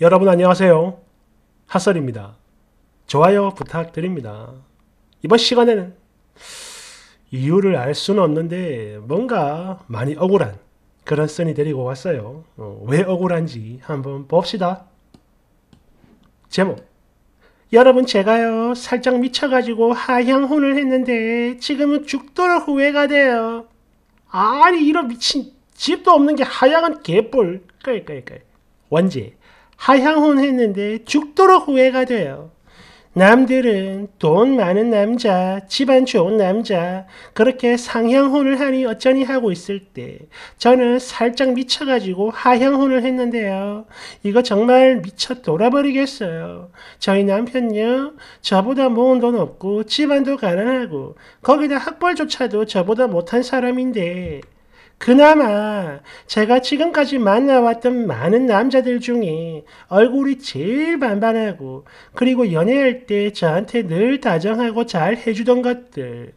여러분 안녕하세요. 핫설입니다. 좋아요 부탁드립니다. 이번 시간에는 이유를 알 수는 없는데 뭔가 많이 억울한 그런 썰이 데리고 왔어요. 어, 왜 억울한지 한번 봅시다. 제목 여러분 제가요 살짝 미쳐가지고 하향혼을 했는데 지금은 죽도록 후회가 돼요. 아니 이런 미친 집도 없는 게 하향은 개뿔. 그래 그 원제 하향혼 했는데 죽도록 후회가 돼요. 남들은 돈 많은 남자, 집안 좋은 남자, 그렇게 상향혼을 하니 어쩌니 하고 있을 때, 저는 살짝 미쳐가지고 하향혼을 했는데요. 이거 정말 미쳐 돌아버리겠어요. 저희 남편요, 저보다 모은 돈 없고, 집안도 가난하고, 거기다 학벌조차도 저보다 못한 사람인데, 그나마 제가 지금까지 만나왔던 많은 남자들 중에 얼굴이 제일 반반하고 그리고 연애할 때 저한테 늘 다정하고 잘 해주던 것들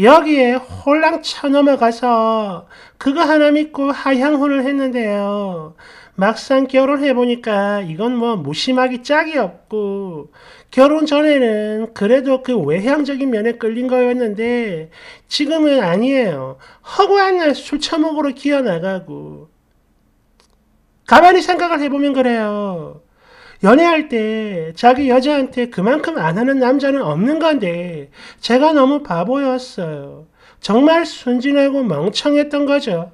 여기에 홀랑 쳐넘어가서 그거 하나 믿고 하향혼을 했는데요. 막상 결혼해보니까 이건 뭐 무심하기 짝이 없고 결혼 전에는 그래도 그 외향적인 면에 끌린 거였는데 지금은 아니에요. 허구한 날 술처먹으로 기어나가고 가만히 생각을 해보면 그래요. 연애할 때 자기 여자한테 그만큼 안 하는 남자는 없는 건데 제가 너무 바보였어요. 정말 순진하고 멍청했던 거죠.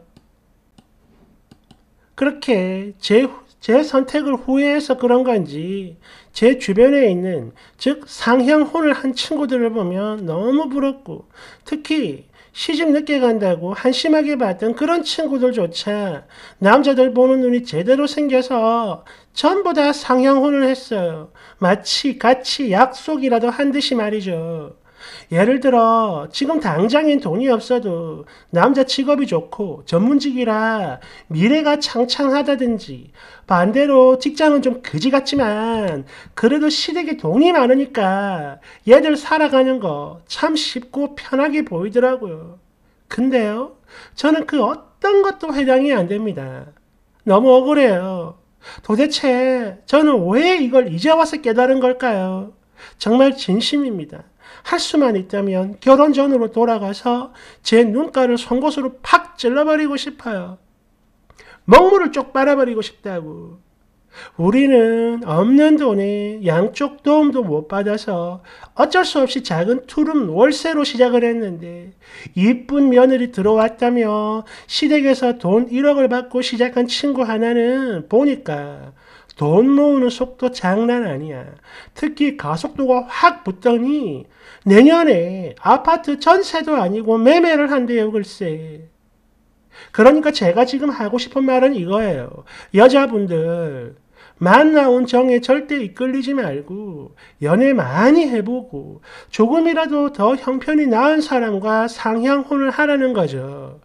그렇게 제제 선택을 후회해서 그런 건지 제 주변에 있는 즉 상향혼을 한 친구들을 보면 너무 부럽고 특히 시집 늦게 간다고 한심하게 봤던 그런 친구들조차 남자들 보는 눈이 제대로 생겨서 전부 다 상향혼을 했어요. 마치 같이 약속이라도 한 듯이 말이죠. 예를 들어 지금 당장엔 돈이 없어도 남자 직업이 좋고 전문직이라 미래가 창창하다든지 반대로 직장은 좀 그지 같지만 그래도 시댁에 돈이 많으니까 얘들 살아가는 거 참 쉽고 편하게 보이더라고요. 근데요 저는 그 어떤 것도 해당이 안 됩니다. 너무 억울해요. 도대체 저는 왜 이걸 이제 와서 깨달은 걸까요? 정말 진심입니다. 할 수만 있다면 결혼 전으로 돌아가서 제눈깔을 송곳으로 팍 찔러버리고 싶어요. 먹물을 쪽 빨아버리고 싶다고. 우리는 없는 돈에 양쪽 도움도 못 받아서 어쩔 수 없이 작은 투룸 월세로 시작을 했는데 이쁜 며느리 들어왔다며 시댁에서 돈 1억을 받고 시작한 친구 하나는 보니까 돈 모으는 속도 장난 아니야. 특히 가속도가 확 붙더니 내년에 아파트 전세도 아니고 매매를 한대요, 글쎄. 그러니까 제가 지금 하고 싶은 말은 이거예요. 여자분들, 만 나온 정에 절대 이끌리지 말고 연애 많이 해보고 조금이라도 더 형편이 나은 사람과 상향혼을 하라는 거죠.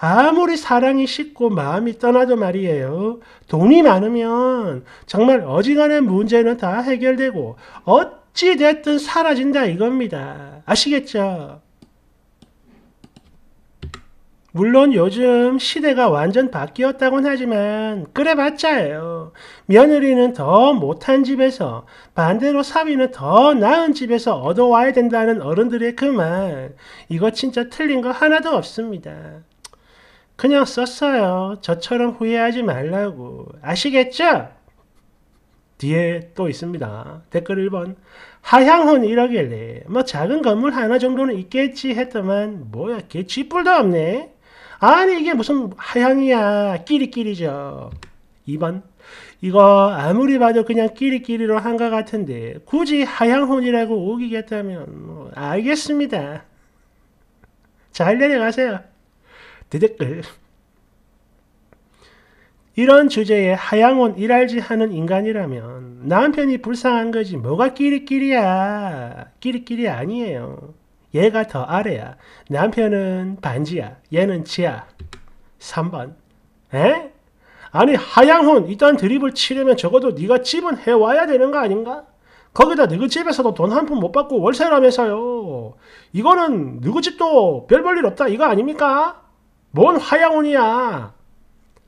아무리 사랑이 식고 마음이 떠나도 말이에요. 돈이 많으면 정말 어지간한 문제는 다 해결되고 어찌 됐든 사라진다 이겁니다. 아시겠죠? 물론 요즘 시대가 완전 바뀌었다곤 하지만 그래봤자예요. 며느리는 더 못한 집에서 반대로 사위는 더 나은 집에서 얻어와야 된다는 어른들의 그 말. 이거 진짜 틀린 거 하나도 없습니다. 그냥 썼어요. 저처럼 후회하지 말라고. 아시겠죠? 뒤에 또 있습니다. 댓글 1번. 하향은 이러길래 뭐 작은 건물 하나 정도는 있겠지 했더만 뭐야 개 쥐뿔도 없네. 아니 이게 무슨 하향이야. 끼리끼리죠. 2번. 이거 아무리 봐도 그냥 끼리끼리로 한 것 같은데 굳이 하향혼이라고 우기겠다면 뭐 알겠습니다. 잘 내려가세요. 대댓글 이런 주제에 하양온 일할지 하는 인간이라면 남편이 불쌍한 거지 뭐가 끼리끼리야 끼리끼리 아니에요 얘가 더 아래야 남편은 반지야 얘는 지야 3번 에? 아니 하양혼 이딴 드립을 치려면 적어도 네가 집은 해와야 되는 거 아닌가? 거기다 너희 집에서도 돈 한 푼 못 받고 월세라면서요 이거는 너희 집도 별볼일 없다 이거 아닙니까? 뭔화양운이야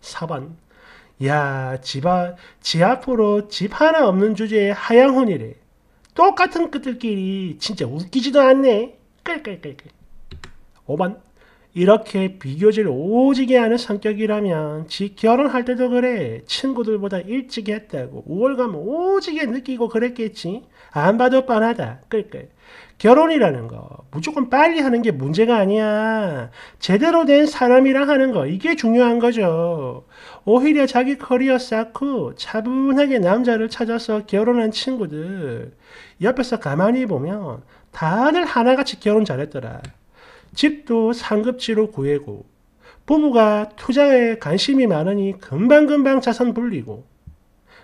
4번 야, 집, 아, 집 앞으로 집 하나 없는 주제에 하양혼이래. 똑같은 끝들끼리 진짜 웃기지도 않네. 끌 끌끌끌. 5번. 이렇게 비교질 오지게 하는 성격이라면 지 결혼할 때도 그래. 친구들보다 일찍 했다고 우월감 오지게 느끼고 그랬겠지. 안 봐도 뻔하다. 끌끌. 결혼이라는 거 무조건 빨리 하는 게 문제가 아니야. 제대로 된 사람이랑 하는 거 이게 중요한 거죠. 오히려 자기 커리어 쌓고 차분하게 남자를 찾아서 결혼한 친구들 옆에서 가만히 보면 다들 하나같이 결혼 잘했더라. 집도 상급지로 구해고 부부가 투자에 관심이 많으니 금방금방 자산 불리고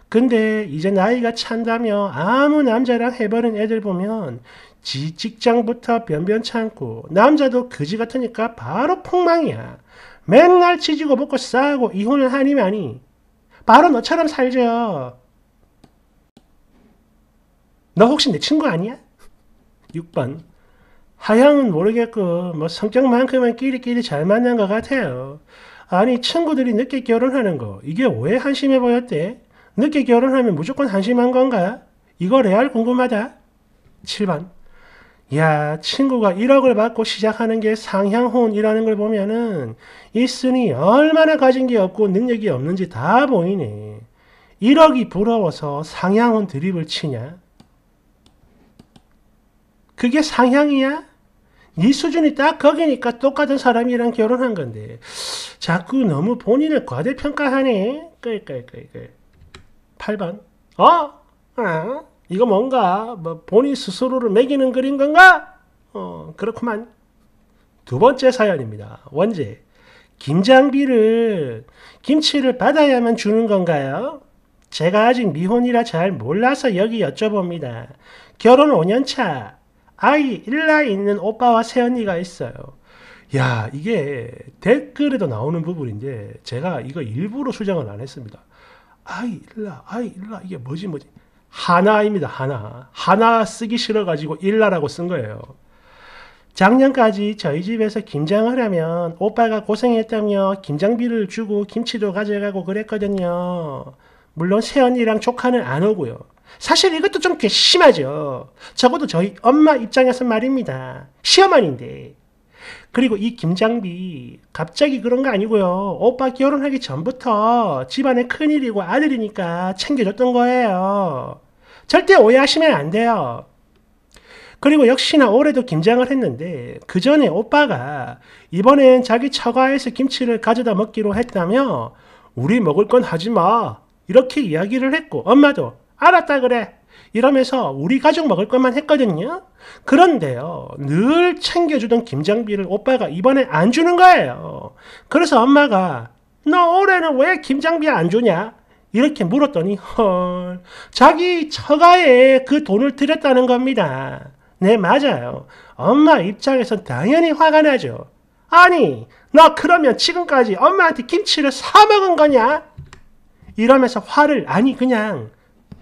근데 이제 나이가 찬다며 아무 남자랑 해버린 애들 보면 지 직장부터 변변찮고 남자도 그지 같으니까 바로 폭망이야. 맨날 지지고 먹고 싸고 우 이혼을 하니마니 바로 너처럼 살죠. 너 혹시 내 친구 아니야? 6번 하향은 모르겠고 뭐 성격만큼은 끼리끼리 잘 맞는 것 같아요. 아니 친구들이 늦게 결혼하는 거 이게 왜 한심해 보였대? 늦게 결혼하면 무조건 한심한 건가? 이거 레알 궁금하다. 7번. 야, 친구가 1억을 받고 시작하는 게 상향혼이라는 걸 보면은 있으니 얼마나 가진 게 없고 능력이 없는지 다 보이네. 1억이 부러워서 상향혼 드립을 치냐? 그게 상향이야? 네 수준이 딱 거기니까 똑같은 사람이랑 결혼한 건데 자꾸 너무 본인을 과대평가하네. 끌끌끌끌. 8번. 어? 어? 이거 뭔가 뭐 본인 스스로를 매기는 글인 건가? 어, 그렇구만. 두 번째 사연입니다. 원제. 김장비를 김치를 받아야만 주는 건가요? 제가 아직 미혼이라 잘 몰라서 여기 여쭤봅니다. 결혼 5년 차. 아이 1나 있는 오빠와 새언니가 있어요. 야, 이게 댓글에도 나오는 부분인데 제가 이거 일부러 수정을 안 했습니다. 아이 일라 아이 일라 이게 뭐지 뭐지 하나입니다 하나 하나 쓰기 싫어가지고 일라라고 쓴 거예요 작년까지 저희 집에서 김장을 하면 오빠가 고생했다며 김장비를 주고 김치도 가져가고 그랬거든요. 물론 새언니랑 조카는 안 오고요. 사실 이것도 좀 괘씸하죠. 적어도 저희 엄마 입장에서 말입니다. 시어머니인데 그리고 이 김장비 갑자기 그런 거 아니고요. 오빠 결혼하기 전부터 집안의 큰일이고 아들이니까 챙겨줬던 거예요. 절대 오해하시면 안 돼요. 그리고 역시나 올해도 김장을 했는데 그 전에 오빠가 이번엔 자기 처가에서 김치를 가져다 먹기로 했다며 우리 먹을 건 하지 마 이렇게 이야기를 했고 엄마도 알았다 그래 이러면서 우리 가족 먹을 것만 했거든요. 그런데요, 늘 챙겨주던 김장비를 오빠가 이번에 안 주는 거예요. 그래서 엄마가 너 올해는 왜 김장비 안 주냐? 이렇게 물었더니 헐 자기 처가에 그 돈을 들였다는 겁니다. 네 맞아요. 엄마 입장에선 당연히 화가 나죠. 아니 너 그러면 지금까지 엄마한테 김치를 사 먹은 거냐? 이러면서 화를 아니 그냥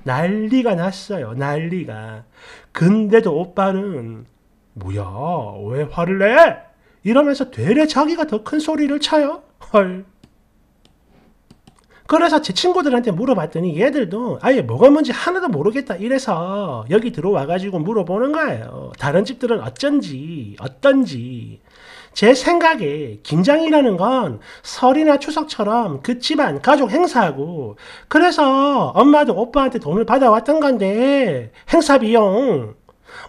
난리가 났어요. 난리가. 근데도 오빠는 뭐야 왜 화를 내? 이러면서 되레 자기가 더 큰 소리를 쳐요. 헐. 그래서 제 친구들한테 물어봤더니 얘들도 아예 뭐가 뭔지 하나도 모르겠다 이래서 여기 들어와가지고 물어보는 거예요. 다른 집들은 어쩐지 어떤지 제 생각에 김장이라는 건 설이나 추석처럼 그 집안 가족 행사하고 그래서 엄마도 오빠한테 돈을 받아왔던 건데 행사 비용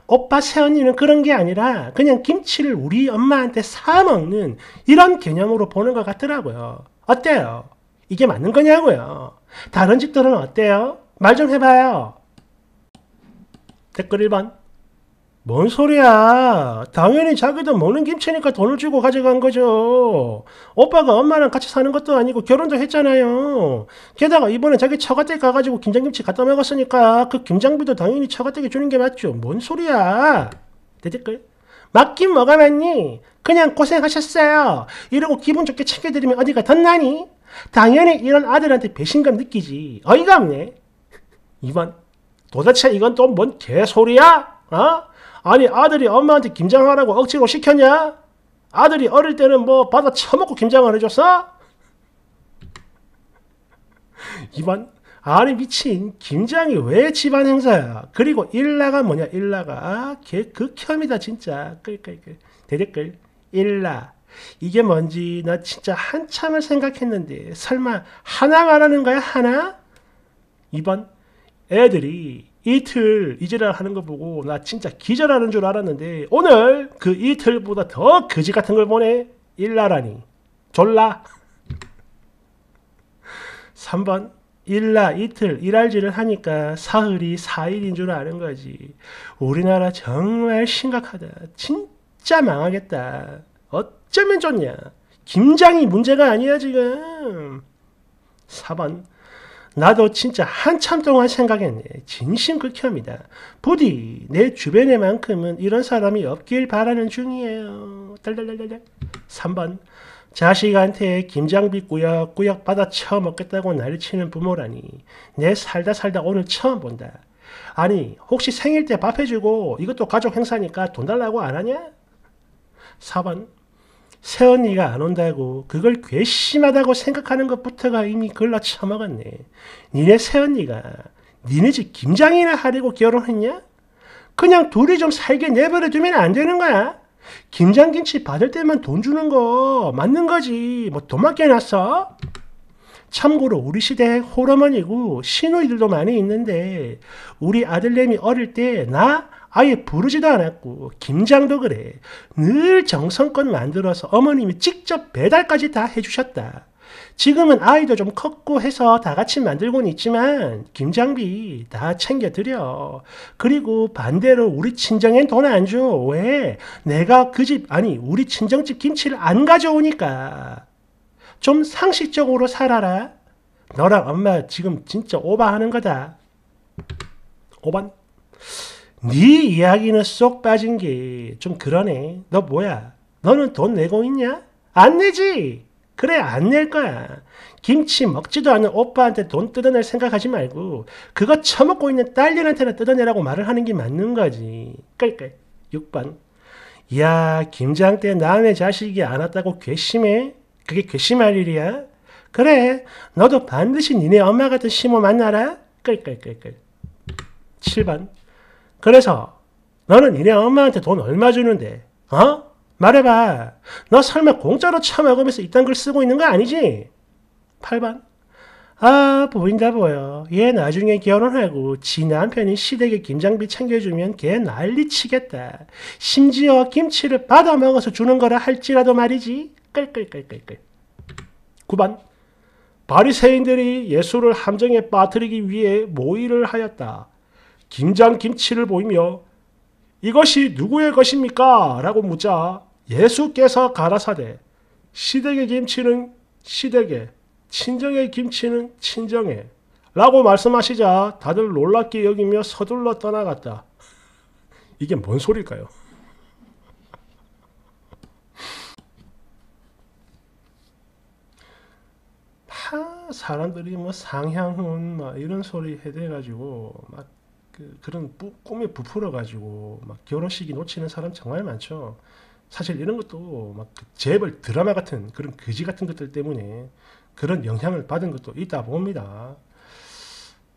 오빠 새언니는 그런 게 아니라 그냥 김치를 우리 엄마한테 사 먹는 이런 개념으로 보는 것 같더라고요. 어때요? 이게 맞는 거냐고요. 다른 집들은 어때요? 말 좀 해봐요. 댓글 1번. 뭔 소리야. 당연히 자기도 먹는 김치니까 돈을 주고 가져간 거죠. 오빠가 엄마랑 같이 사는 것도 아니고 결혼도 했잖아요. 게다가 이번에 자기 처가댁 가가지고 김장김치 갖다 먹었으니까 그 김장비도 당연히 처가댁에 주는 게 맞죠. 뭔 소리야. 대댓글. 맞긴 뭐가 맞니? 그냥 고생하셨어요. 이러고 기분 좋게 챙겨드리면 어디가 덧나니? 당연히 이런 아들한테 배신감 느끼지. 어이가 없네. 이번 도대체 이건 또 뭔 개소리야? 어? 아니 아들이 엄마한테 김장하라고 억지로 시켰냐? 아들이 어릴 때는 뭐 받아 처먹고 김장을 해줬어? 이번 아니 미친 김장이 왜 집안 행사야? 그리고 일라가 뭐냐 일라가 아, 극혐이다 진짜 끌끌끌 대댓글 일라 이게 뭔지 나 진짜 한참을 생각했는데 설마 하나가 라는 거야 하나? 이번 애들이 이틀 이지랄 하는 거 보고 나 진짜 기절하는 줄 알았는데 오늘 그 이틀보다 더 거지 같은 걸보내 일라라니 졸라 3번 일라 이틀 일할지를 하니까 사흘이 4일인 줄 아는 거지 우리나라 정말 심각하다 진짜 망하겠다 어쩌면 좋냐 김장이 문제가 아니야 지금 4번 나도 진짜 한참 동안 생각했네. 진심 극혐이다. 부디 내 주변에만큼은 이런 사람이 없길 바라는 중이에요. 딸딸딸딸. 3번. 자식한테 김장비 꾸역꾸역 받아 처먹겠다고 난리치는 부모라니. 내 살다 살다 오늘 처음 본다. 아니 혹시 생일 때 밥 해주고 이것도 가족 행사니까 돈 달라고 안 하냐? 4번 새언니가 안 온다고 그걸 괘씸하다고 생각하는 것부터가 이미 글러 처먹었네. 니네 새언니가 니네 집 김장이나 하려고 결혼했냐? 그냥 둘이 좀 살게 내버려 두면 안 되는 거야? 김장김치 받을 때만 돈 주는 거 맞는 거지. 뭐돈 맡겨놨어? 참고로 우리 시대에 호르몬이고 신우이들도 많이 있는데 우리 아들내미 어릴 때 나 아예 부르지도 않았고 김장도 그래 늘 정성껏 만들어서 어머님이 직접 배달까지 다 해주셨다. 지금은 아이도 좀 컸고 해서 다 같이 만들곤 있지만 김장비 다 챙겨드려. 그리고 반대로 우리 친정엔 돈 안 줘. 왜? 내가 그 집 아니 우리 친정집 김치를 안 가져오니까. 좀 상식적으로 살아라. 너랑 엄마 지금 진짜 오바하는 거다. 오반. 네 이야기는 쏙 빠진 게 좀 그러네. 너 뭐야? 너는 돈 내고 있냐? 안 내지. 그래 안 낼 거야. 김치 먹지도 않는 오빠한테 돈 뜯어낼 생각하지 말고 그거 처먹고 있는 딸년한테나 뜯어내라고 말을 하는 게 맞는 거지. 깔깔. 6번. 야 김장 때 남의 자식이 안 왔다고 괘씸해? 그게 괘씸할 일이야? 그래, 너도 반드시 니네 엄마 같은 시모 만나라. 끌끌끌끌. 7번. 그래서 너는 니네 엄마한테 돈 얼마 주는데? 어? 말해봐. 너 설마 공짜로 처먹으면서 이딴 걸 쓰고 있는 거 아니지? 8번. 아, 보인다 보여. 얘 나중에 결혼하고 지 남편이 시댁에 김장비 챙겨주면 걔 난리치겠다. 심지어 김치를 받아 먹어서 주는 거라 할지라도 말이지. 끌끌끌끌끌 9반 바리새인들이 예수를 함정에 빠뜨리기 위해 모의를 하였다. 김장김치를 보이며 이것이 누구의 것입니까? 라고 묻자 예수께서 가라사대 시댁의 김치는 시댁에 친정의 김치는 친정에 라고 말씀하시자 다들 놀랍게 여기며 서둘러 떠나갔다. 이게 뭔 소릴까요? 사람들이 뭐 상향훈 막 뭐 이런 소리 해대가지고 막 그, 그런 꿈에 부풀어가지고 막 결혼식이 놓치는 사람 정말 많죠. 사실 이런 것도 막 그 재벌 드라마 같은 그런 거지 같은 것들 때문에 그런 영향을 받은 것도 있다 봅니다.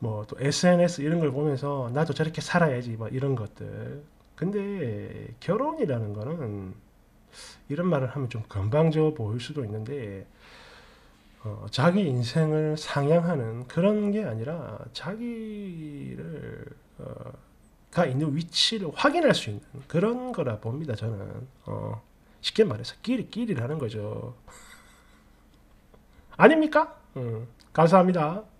뭐 또 SNS 이런 걸 보면서 나도 저렇게 살아야지 뭐 이런 것들. 근데 결혼이라는 거는 이런 말을 하면 좀 건방져 보일 수도 있는데 어, 자기 인생을 상향하는 그런 게 아니라 자기를 어, 가 있는 위치를 확인할 수 있는 그런 거라 봅니다. 저는 어, 쉽게 말해서 끼리끼리라는 거죠. 아닙니까? 음, 감사합니다.